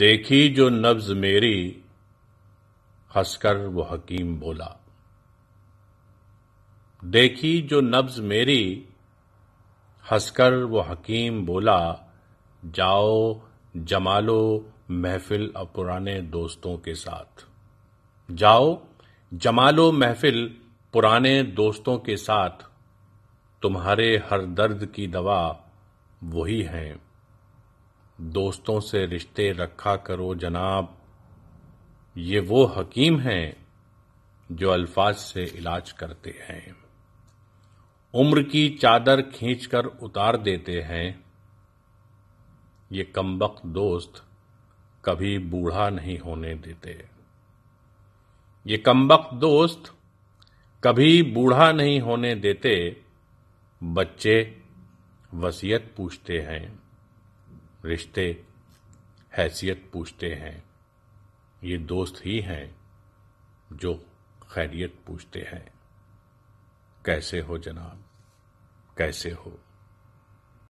देखी जो नब्ज मेरी हंसकर वो हकीम बोला देखी जो नब्ज मेरी हंसकर वो हकीम बोला जाओ जमालो महफिल अब पुराने दोस्तों के साथ जाओ जमालो महफिल पुराने दोस्तों के साथ तुम्हारे हर दर्द की दवा वही है दोस्तों से रिश्ते रखा करो जनाब ये वो हकीम हैं जो अल्फाज से इलाज करते हैं उम्र की चादर खींचकर उतार देते हैं ये कमबक दोस्त कभी बूढ़ा नहीं होने देते ये कमबक दोस्त कभी बूढ़ा नहीं होने देते बच्चे वसीयत पूछते हैं रिश्ते हैसियत पूछते हैं ये दोस्त ही हैं जो खैरियत पूछते हैं कैसे हो जनाब कैसे हो